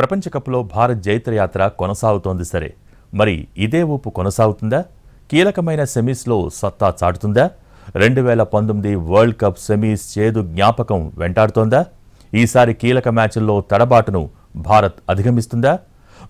ప్రపంచకప్లో భారత్ జైత్రయాత్ర కొనసాగుతోంది సరే మరి ఇదే ఊపు కొనసాగుతుందా కీలకమైన సెమీస్లో సత్తా చాటుతుందా రెండు వేల పంతొమ్మిది వరల్డ్ కప్ సెమీస్ చేదు జ్ఞాపకం వెంటాడుతోందా ఈసారి కీలక మ్యాచ్ల్లో తడబాటును భారత్ అధిగమిస్తుందా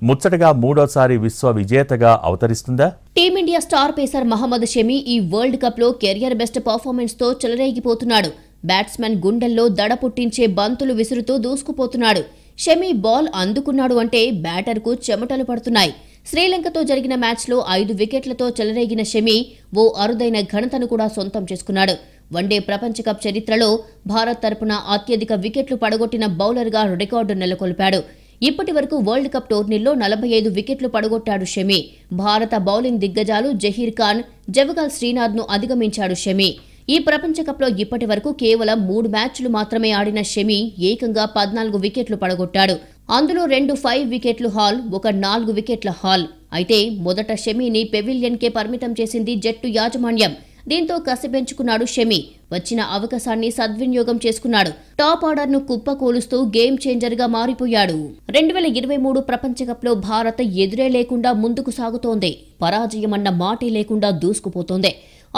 ముచ్చటగా మూడోసారి విశ్వ విజేతగా అవతరిస్తుందా team India star pacer Mohammed Shami ఈ వరల్డ్ కప్లో కెరియర్ బెస్ట్ పర్ఫార్మెన్స్తో చెలరేగిపోతున్నాడు బ్యాట్స్మెన్ గుండెల్లో దడ పుట్టించే బంతులు విసురుతూ దూసుకుపోతున్నాడు షమీ బాల్ అందుకున్నాడు అంటే బ్యాటర్కు చెమటలు పడుతున్నాయి శ్రీలంకతో జరిగిన మ్యాచ్లో ఐదు వికెట్లతో చెలరేగిన షమీ ఓ అరుదైన ఘనతను కూడా సొంతం చేసుకున్నాడు వన్డే ప్రపంచ కప్ చరిత్రలో భారత్ తరపున అత్యధిక వికెట్లు పడగొట్టిన బౌలర్గా రికార్డు నెలకొల్పాడు ఇప్పటి వరకు వరల్డ్ కప్ టోర్నీలో నలభై ఐదు వికెట్లు పడగొట్టాడు షమీ భారత బౌలింగ్ దిగ్గజాలు జహీర్ ఖాన్ జవగల్ శ్రీనాథ్ను అధిగమించాడు షమీ ఈ ప్రపంచకప్లో ఇప్పటి వరకు కేవలం మూడు మ్యాచ్లు మాత్రమే ఆడిన షమి ఏకంగా పద్నాలుగు వికెట్లు పడగొట్టాడు అందులో రెండు ఫైవ్ వికెట్లు హాల్ ఒక నాలుగు వికెట్ల హాల్ అయితే మొదట షమీని పెవిలియన్కే పరిమితం చేసింది జట్టు యాజమాన్యం దీంతో కసి పెంచుకున్నాడు షమి వచ్చిన అవకాశాన్ని సద్వినియోగం చేసుకున్నాడు టాప్ ఆర్డర్ ను కుప్పకూలుస్తూ గేమ్ చేంజర్ గా మారిపోయాడు రెండు వేల ఇరవై మూడు కప్ లో భారత్ ఎదురే లేకుండా ముందుకు సాగుతోంది పరాజయం అన్న మాటే లేకుండా దూసుకుపోతోంది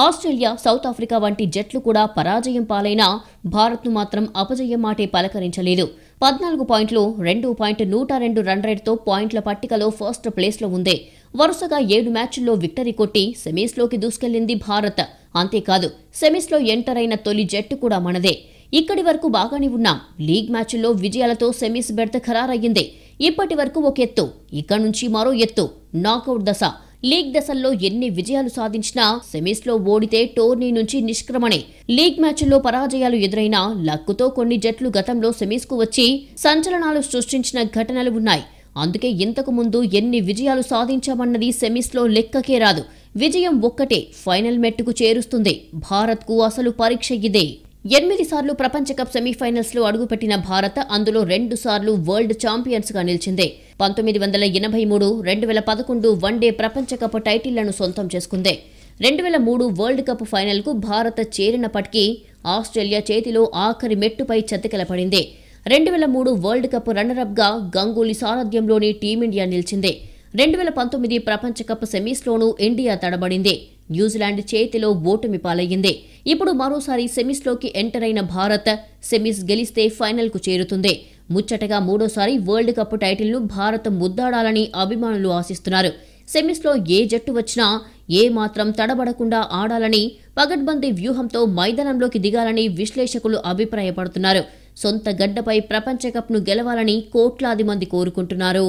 ఆస్ట్రేలియా సౌత్ ఆఫ్రికా వంటి జట్లు కూడా పరాజయం పాలైన భారత్ను మాత్రం అపజయం మాటే పలకరించలేదు పద్నాలుగు పాయింట్లు రెండు పాయింట్ నూట రెండు రన్ రేట్తో పాయింట్ల పట్టికలో ఫస్ట్ ప్లేస్లో ఉంది వరుసగా ఏడు మ్యాచ్ల్లో విక్టరీ కొట్టి సెమీస్లోకి దూసుకెళ్లింది భారత్ అంతేకాదు సెమీస్లో ఎంటర్ అయిన తొలి జట్టు కూడా మనదే ఇక్కడి వరకు బాగానే ఉన్నాం లీగ్ మ్యాచ్ల్లో విజయాలతో సెమీస్ బెర్త్ ఖరారయ్యింది ఇప్పటి వరకు ఒక ఎత్తు ఇక్కడి నుంచి మరో ఎత్తు నాకౌట్ దశ లీగ్ దశల్లో ఎన్ని విజయాలు సాధించినా సెమీస్లో ఓడితే టోర్నీ నుంచి నిష్క్రమణే లీగ్ మ్యాచ్ల్లో పరాజయాలు ఎదురైనా లక్కుతో కొన్ని జట్లు గతంలో సెమీస్కు వచ్చి సంచలనాలు సృష్టించిన ఘటనలు ఉన్నాయి అందుకే ఇంతకు ముందు ఎన్ని విజయాలు సాధించామన్నది సెమీస్లో లెక్కకే రాదు విజయం ఒక్కటే ఫైనల్ మెట్టుకు చేరుస్తుంది భారత్కు అసలు పరీక్ష ఇదే ఎనిమిది సార్లు ప్రపంచ కప్ సెమీఫైనల్స్ లో అడుగుపెట్టిన భారత్ అందులో రెండు సార్లు వరల్డ్ ఛాంపియన్స్ గా నిలిచింది పంతొమ్మిది వందల ఎనభై మూడు రెండు వేల పదకొండు వన్డే ప్రపంచ కప్ టైటిళ్లను సొంతం చేసుకుంది రెండు వేల మూడు వరల్డ్ కప్ ఫైనల్కు భారత్ చేరినప్పటికీ ఆస్ట్రేలియా చేతిలో ఆఖరి మెట్టుపై చెత్తకెలపడింది రెండు వేల మూడు వరల్డ్ కప్ గా గంగూలీ సారథ్యంలోని టీమిండియా నిలిచింది రెండు వేల పంతొమ్మిది ప్రపంచ కప్ సెమీస్లోనూ ఇండియా తడబడింది న్యూజిలాండ్ చేతిలో ఓటమి పాలయ్యింది ఇప్పుడు మరోసారి సెమీస్లోకి ఎంటర్ అయిన భారత్ సెమీస్ గెలిస్తే ఫైనల్కు చేరుతుంది ముచ్చటగా మూడోసారి వరల్డ్ కప్ టైటిల్ను భారత్ ముద్దాడాలని అభిమానులు ఆశిస్తున్నారు సెమీస్లో ఏ జట్టు వచ్చినా ఏ మాత్రం తడబడకుండా ఆడాలని పగడ్బందీ వ్యూహంతో మైదానంలోకి దిగాలని విశ్లేషకులు అభిప్రాయపడుతున్నారు సొంత గడ్డపై ప్రపంచ కప్ను గెలవాలని కోట్లాది మంది కోరుకుంటున్నారు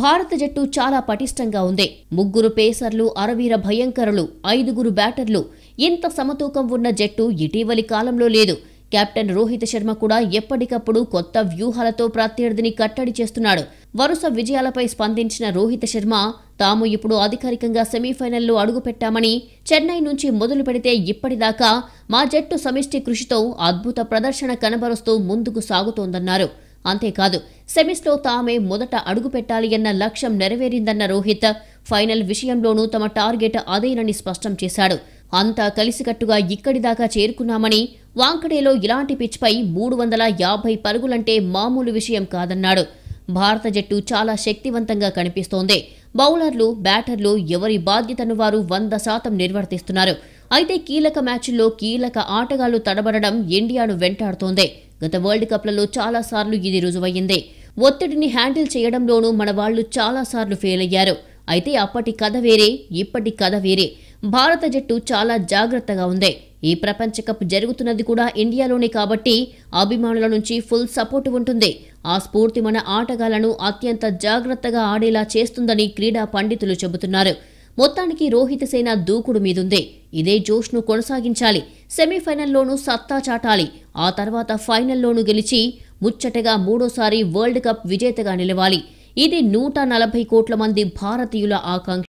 భారత జట్టు చాలా పటిష్టంగా ఉంది ముగ్గురు పేసర్లు అరవీర భయంకరులు ఐదుగురు బ్యాటర్లు ఇంత సమతూకం ఉన్న జట్టు ఇటీవలి కాలంలో లేదు కెప్టెన్ రోహిత్ శర్మ కూడా ఎప్పటికప్పుడు కొత్త వ్యూహాలతో ప్రత్యర్థిని కట్టడి చేస్తున్నాడు వరుస విజయాలపై స్పందించిన రోహిత్ శర్మ తాము ఇప్పుడు అధికారికంగా సెమీఫైనల్లో అడుగుపెట్టామని చెన్నై నుంచి మొదలు పెడితే ఇప్పటిదాకా మా జట్టు సమిష్టి కృషితో అద్భుత ప్రదర్శన కనబరుస్తూ ముందుకు సాగుతోందన్నారు అంతేకాదు సెమీస్లో తామే మొదట అడుగు పెట్టాలి అన్న లక్ష్యం నెరవేరిందన్న రోహిత్ ఫైనల్ విషయంలోనూ తమ టార్గెట్ అదేనని స్పష్టం చేశాడు అంతా కలిసికట్టుగా ఇక్కడిదాకా చేరుకున్నామని వాంకడేలో ఇలాంటి పిచ్పై మూడు వందల యాభై పరుగులంటే మామూలు విషయం కాదన్నాడు భారత జట్టు చాలా శక్తివంతంగా కనిపిస్తోంది బౌలర్లు బ్యాటర్లు ఎవరి బాధ్యతను వారు వంద శాతం నిర్వర్తిస్తున్నారు అయితే కీలక మ్యాచ్ల్లో కీలక ఆటగాళ్లు తడబడడం ఇండియాను వెంటాడుతోంది గత వరల్డ్ కప్లలో చాలాసార్లు ఇది రుజువయ్యింది ఒత్తిడిని హ్యాండిల్ చేయడంలోనూ మన వాళ్ళు చాలాసార్లు ఫెయిల్ అయ్యారు అయితే అప్పటి కథ వేరే ఇప్పటి కథ వేరే భారత జట్టు చాలా జాగ్రత్తగా ఉంది ఈ ప్రపంచ కప్ జరుగుతున్నది కూడా ఇండియాలోనే కాబట్టి అభిమానుల నుంచి ఫుల్ సపోర్ట్ ఉంటుంది ఆ స్ఫూర్తి మన ఆటగాళ్లను అత్యంత జాగ్రత్తగా ఆడేలా చేస్తుందని క్రీడా పండితులు చెబుతున్నారు మొత్తానికి రోహిత్ సేన దూకుడు మీదుంది ఇదే జోష్ను కొనసాగించాలి సెమీఫైనల్లోనూ సత్తా చాటాలి ఆ తర్వాత ఫైనల్లోనూ గెలిచి ముచ్చటగా మూడోసారి వరల్డ్ కప్ విజేతగా నిలవాలి ఇది నూట నలభై కోట్ల మంది భారతీయుల ఆకాంక్ష